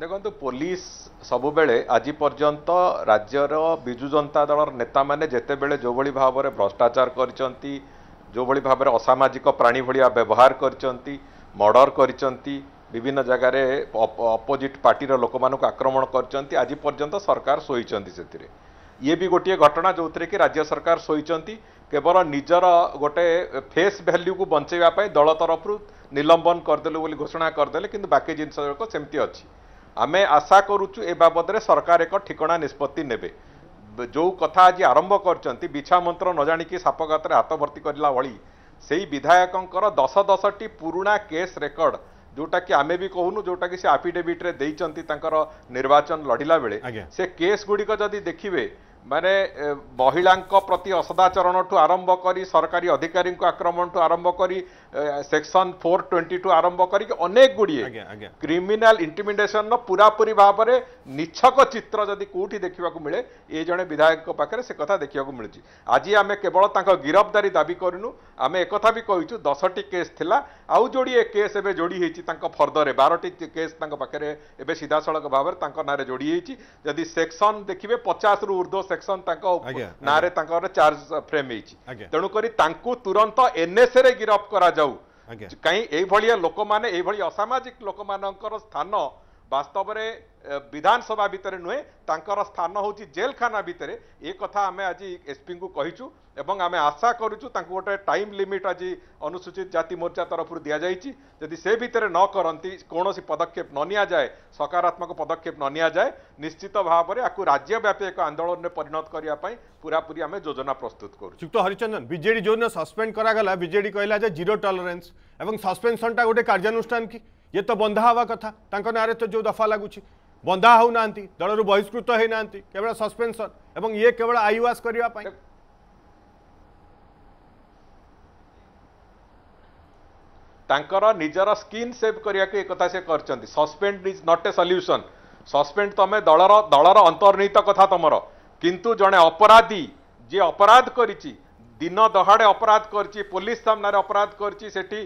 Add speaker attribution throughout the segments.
Speaker 1: ଦେଖନ୍ତୁ ପୋଲିସ ସବୁବେଳେ ଆଜି ପର୍ଯ୍ୟନ୍ତ ରାଜ୍ୟର ବିଜୁ ଜନତା ଦଳର ନେତାମାନେ ଯେତେବେଳେ ଯେଉଁଭଳି ଭାବରେ ଭ୍ରଷ୍ଟାଚାର କରିଛନ୍ତି ଯେଉଁଭଳି ଭାବରେ ଅସାମାଜିକ ପ୍ରାଣୀ ଭଳିଆ ବ୍ୟବହାର କରିଛନ୍ତି ମର୍ଡ଼ର କରିଛନ୍ତି ବିଭିନ୍ନ ଜାଗାରେ ଅପୋଜିଟ୍ ପାର୍ଟିର ଲୋକମାନଙ୍କୁ ଆକ୍ରମଣ କରିଛନ୍ତି ଆଜି ପର୍ଯ୍ୟନ୍ତ ସରକାର ଶୋଇଛନ୍ତି ସେଥିରେ ଇଏ ବି ଗୋଟିଏ ଘଟଣା ଯେଉଁଥିରେ କି ରାଜ୍ୟ ସରକାର ଶୋଇଛନ୍ତି କେବଳ ନିଜର ଗୋଟେ ଫେସ୍ ଭ୍ୟାଲ୍ୟୁକୁ ବଞ୍ଚାଇବା ପାଇଁ ଦଳ ତରଫରୁ ନିଲମ୍ବନ କରିଦେଲୁ ବୋଲି ଘୋଷଣା କରିଦେଲେ କିନ୍ତୁ ବାକି ଜିନିଷ ଯାକ ସେମିତି ଅଛି ଆମେ ଆଶା କରୁଛୁ ଏ ବାବଦରେ ସରକାର ଏକ ଠିକଣା ନିଷ୍ପତ୍ତି ନେବେ ଯେଉଁ କଥା ଆଜି ଆରମ୍ଭ କରିଛନ୍ତି ବିଛା ମନ୍ତ୍ର ନ ଜାଣିକି ସାପଘାତରେ ହାତ ଭର୍ତ୍ତି କରିଲା ଭଳି ସେହି ବିଧାୟକଙ୍କର ଦଶ ଦଶଟି ପୁରୁଣା କେସ୍ ରେକର୍ଡ଼ ଯେଉଁଟାକି ଆମେ ବି କହୁନୁ ଯେଉଁଟାକି ସେ ଆଫିଡେଭିଟ୍ରେ ଦେଇଛନ୍ତି ତାଙ୍କର ନିର୍ବାଚନ ଲଢ଼ିଲା ବେଳେ ସେ କେସ୍ ଗୁଡ଼ିକ ଯଦି ଦେଖିବେ ମାନେ ମହିଳାଙ୍କ ପ୍ରତି ଅସଦାଚରଣଠୁ ଆରମ୍ଭ କରି ସରକାରୀ ଅଧିକାରୀଙ୍କ ଆକ୍ରମଣଠୁ ଆରମ୍ଭ କରି ସେକ୍ସନ ଫୋର୍ ଟ୍ୱେଣ୍ଟିଠୁ ଆରମ୍ଭ କରିକି ଅନେକ ଗୁଡ଼ିଏ କ୍ରିମିନାଲ ଇଣ୍ଟିମିଡେସନର ପୁରାପୁରି ଭାବରେ ନିଚ୍ଛକ ଚିତ୍ର ଯଦି କେଉଁଠି ଦେଖିବାକୁ ମିଳେ ଏ ଜଣେ ବିଧାୟକଙ୍କ ପାଖରେ ସେ କଥା ଦେଖିବାକୁ ମିଳୁଛି ଆଜି ଆମେ କେବଳ ତାଙ୍କ ଗିରଫଦାରୀ ଦାବି କରିନୁ ଆମେ ଏକଥା ବି କହିଛୁ ଦଶଟି କେସ୍ ଥିଲା ଆଉ ଯୋଡ଼ିଏ କେସ୍ ଏବେ ଯୋଡ଼ି ହେଇଛି ତାଙ୍କ ଫର୍ଦ୍ଦରେ ବାରଟି କେସ୍ ତାଙ୍କ ପାଖରେ ଏବେ ସିଧାସଳଖ ଭାବରେ ତାଙ୍କ ନାଁରେ ଯୋଡ଼ି ହେଇଛି ଯଦି ସେକ୍ସନ ଦେଖିବେ ପଚାଶରୁ ଉର୍ଦ୍ଧ୍ୱ ସେକ୍ସନ ତାଙ୍କ ନାଁରେ ତାଙ୍କର ଚାର୍ଜ ଫ୍ରେମ୍ ହେଇଛି ତେଣୁ କରି ତାଙ୍କୁ ତୁରନ୍ତ ଏନ୍ଏସ୍ଏରେ ଗିରଫ କରାଯାଉ କାହିଁ ଏଇଭଳିଆ ଲୋକମାନେ ଏଇଭଳି ଅସାମାଜିକ ଲୋକମାନଙ୍କର ସ୍ଥାନ বাস্তবরে বিধানসভা ভিতরে নুহে তাঁকর স্থান হচ্ছে জেলখানা ভিতরে এ কথা আমি আজ এসপি কু কহিছু এবং আমি আশা করুছু তাঁকু গোটে টাইম লিমিট আজ অনুসূচিত জাতি মোর্চা তরফর দিয়াযাইছি যদি সে ভিতরে ন করতে কৌশি পদক্ষেপ ন নিয়া যায় সকারাৎমক পদক্ষেপ ন নিয়া যায় নিশ্চিত ভাবে আকু রাজ্যব্যাপী এক আন্দোলনে পরিণত করা পুরাপুরি আমি যোজনা প্রস্তুত করছি
Speaker 2: যুক্ত হরিচন্দন বিজেডি যেদিন সসপেন্ড করা বিজেডি কহিলা যে জিরো টলরেন্স এবং সসপেনশনটা গোটে কার্যানুষ্ঠান কি ये तो बंधा हवा कथा नाँरे तो जो दफा लगुच बंधा होना दलर बहिष्कृत होना केवल सस्पेनसन एवं ये केवल आईवास करने
Speaker 1: ତାଙ୍କର ନିଜର ସ୍କିନ୍ ସେଭ୍ କରିବାକୁ ଏକଥା ସେ କରିଛନ୍ତି suspend is not a solution suspend ତମେ ଦଳର ଦଳର ଅନ୍ତର୍ନିହିତ କଥା ତମର କିନ୍ତୁ ଜଣେ ଅପରାଧୀ ଯିଏ ଅପରାଧ କରିଛି ଦିନ ଦହାଡ଼େ ଅପରାଧ କରିଛି ପୋଲିସ ସାମ୍ନାରେ ଅପରାଧ କରିଛି ସେଠି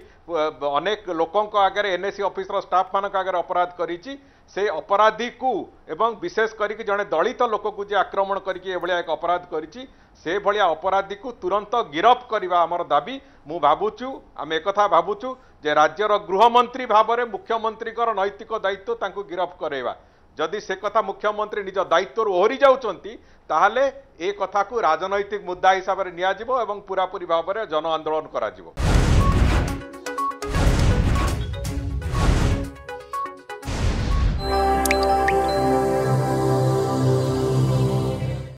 Speaker 1: ଅନେକ ଲୋକଙ୍କ ଆଗରେ ଏନ୍ଏସି ଅଫିସର ଷ୍ଟାଫ୍ମାନଙ୍କ ଆଗରେ ଅପରାଧ କରିଛି ସେ ଅପରାଧୀକୁ ଏବଂ ବିଶେଷ କରିକି ଜଣେ ଦଳିତ ଲୋକକୁ ଯିଏ ଆକ୍ରମଣ କରିକି ଏଭଳିଆ ଏକ ଅପରାଧ କରିଛି ସେଭଳିଆ ଅପରାଧୀକୁ ତୁରନ୍ତ ଗିରଫ କରିବା ଆମର ଦାବି ମୁଁ ଭାବୁଛୁ ଆମେ ଏକଥା ଭାବୁଛୁ ଯେ ରାଜ୍ୟର ଗୃହମନ୍ତ୍ରୀ ଭାବରେ ମୁଖ୍ୟମନ୍ତ୍ରୀଙ୍କର ନୈତିକ ଦାୟିତ୍ୱ ତାଙ୍କୁ ଗିରଫ କରାଇବା ଯଦି ସେ କଥା ମୁଖ୍ୟମନ୍ତ୍ରୀ ନିଜ ଦାୟିତ୍ୱରୁ ଓହରି ଯାଉଛନ୍ତି ତାହେଲେ ଏ କଥାକୁ ରାଜନୈତିକ ମୁଦ୍ଦା ହିସାବରେ ନିଆଯିବ ଏବଂ ପୁରାପୁରି ଭାବରେ ଜନ ଆନ୍ଦୋଳନ କରାଯିବ